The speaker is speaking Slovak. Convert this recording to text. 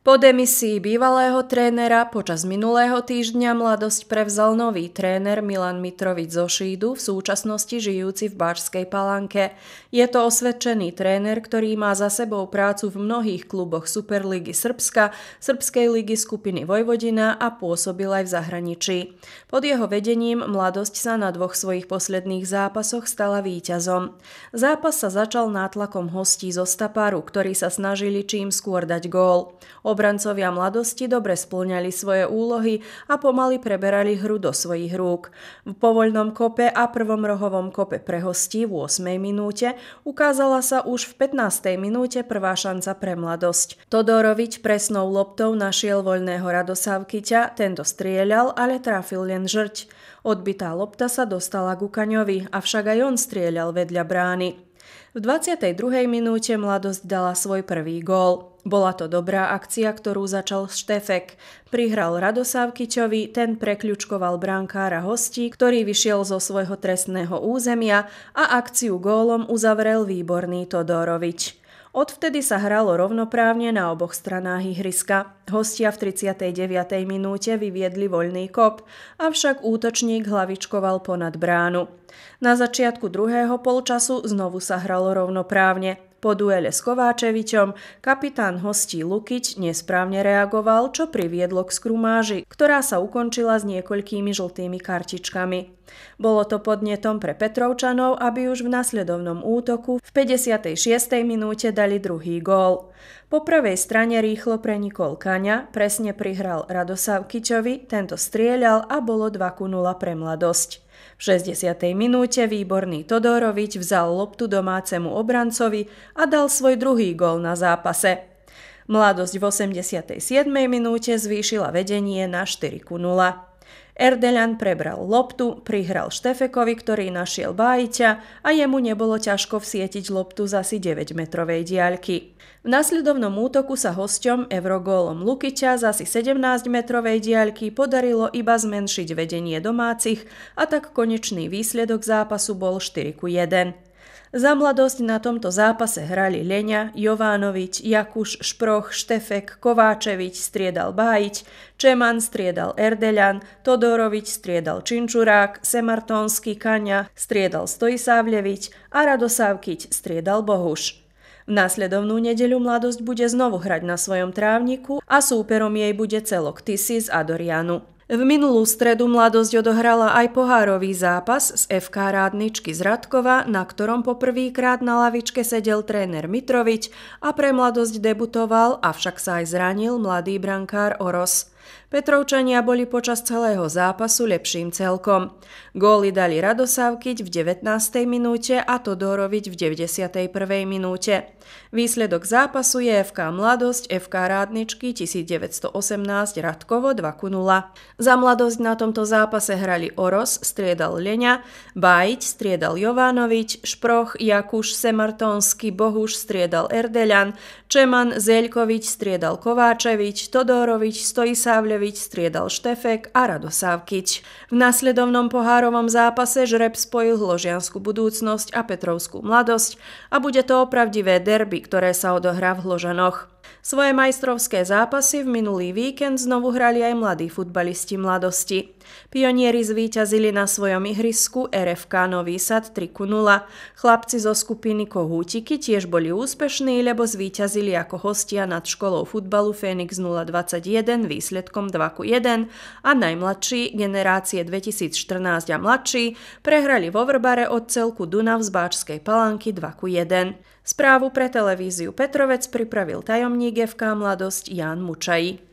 Po demisii bývalého trénera počas minulého týždňa mladosť prevzal nový tréner Milan Mitrovič zo Šídu, v súčasnosti žijúci v Báčskej Palanke. Je to osvedčený tréner, ktorý má za sebou prácu v mnohých kluboch Superligy Srbska, Srbskej ligy skupiny Vojvodina a pôsobil aj v zahraničí. Pod jeho vedením mladosť sa na dvoch svojich posledných zápasoch stala víťazom. Zápas sa začal nátlakom hostí zo Staparu, ktorí sa snažili čím skôr dať gól. Obrancovia mladosti dobre splňali svoje úlohy a pomaly preberali hru do svojich rúk. V povoľnom kope a prvom rohovom kope pre hostí v 8. minúte ukázala sa už v 15. minúte prvá šanca pre mladosť. Todorovič presnou loptou našiel voľného Radosavkyťa, tento strieľal, ale trafil len žrť. Odbitá lopta sa dostala Gukaňovi, avšak aj on strieľal vedľa brány. V 22. minúte mladosť dala svoj prvý gól. Bola to dobrá akcia, ktorú začal Štefek. Prihral Radosavkyčovi, ten prekľučkoval brankára hostí, ktorý vyšiel zo svojho trestného územia a akciu gólom uzavrel výborný Todorovič. Odvtedy sa hralo rovnoprávne na oboch stranách ihriska. Hostia v 39. minúte vyviedli voľný kop, avšak útočník hlavičkoval ponad bránu. Na začiatku druhého polčasu znovu sa hralo rovnoprávne. Po duele s Kováčevičom kapitán hostí Lukyť nesprávne reagoval, čo priviedlo k skrumáži, ktorá sa ukončila s niekoľkými žltými kartičkami. Bolo to podnetom pre Petrovčanov, aby už v nasledovnom útoku v 56. minúte dali druhý gól. Po prvej strane rýchlo prenikol Kaňa, presne prihral Radosav Kičovi, tento strieľal a bolo 2 0 pre mladosť. V 60. minúte výborný Todorovič vzal loptu domácemu obrancovi a dal svoj druhý gol na zápase. Mladosť v 87. minúte zvýšila vedenie na 4 0. Erdeľan prebral loptu, prihral Štefekovi, ktorý našiel Bájiťa a jemu nebolo ťažko vsietiť loptu z asi 9-metrovej diaľky. V nasledovnom útoku sa hosťom Evrogólom Lukyťa z asi 17-metrovej diaľky podarilo iba zmenšiť vedenie domácich a tak konečný výsledok zápasu bol 4 ku 1. Za mladosť na tomto zápase hrali Leňa, Jovánovič, Jakuš, Šproch, Štefek, Kováčevič striedal Bájič, Čeman striedal Erdeľan, Todorovič striedal Činčurák, Semartonský Kaňa striedal Stojsávlevič a Radosávkyť striedal Bohuš. V následovnú nedeľu mladosť bude znovu hrať na svojom trávniku a súperom jej bude celok Tisis a Dorianu. V minulú stredu mladosť odohrala aj pohárový zápas z FK Rádničky z Radkova, na ktorom poprvýkrát na lavičke sedel tréner Mitrovič a pre mladosť debutoval, avšak sa aj zranil mladý brankár Oros. Petrovčania boli počas celého zápasu lepším celkom. Góly dali Radosavkyť v 19. minúte a Todoroviť v 91. minúte. Výsledok zápasu je FK Mladosť, FK Rádničky 1918 Radkovo 2 0. Za Mladosť na tomto zápase hrali Oros, striedal Lenia, Bajť striedal Jovánovič, Šproch, Jakuš, Semartonsky, Bohuš striedal Erdeľan, Čeman, Zeľkovič striedal Kováčevič, Todorovič, Stojisavľevič, Kovačevič striedal Štefek a Rado Sávkyč. V nasledovnom pohárovom zápase Žreb spojil Hložianskú budúcnosť a Petrovskú mladosť a bude to opravdivé derby, ktoré sa odohrá v Hložanoch. Svoje majstrovské zápasy v minulý víkend znovu hrali aj mladí futbalisti mladosti. Pionieri zvíťazili na svojom ihrisku RFK Nový Sad 3 0. Chlapci zo skupiny Kohútiky tiež boli úspešní, lebo zvíťazili ako hostia nad školou futbalu Fénix 021 výsledkom 2 1 a najmladší generácie 2014 a mladší prehrali vo Vrbare od celku Dunav z Báčskej palanky 2 1. Správu pre televíziu Petrovec pripravil tajomník FK Mladosť Jan Mučají.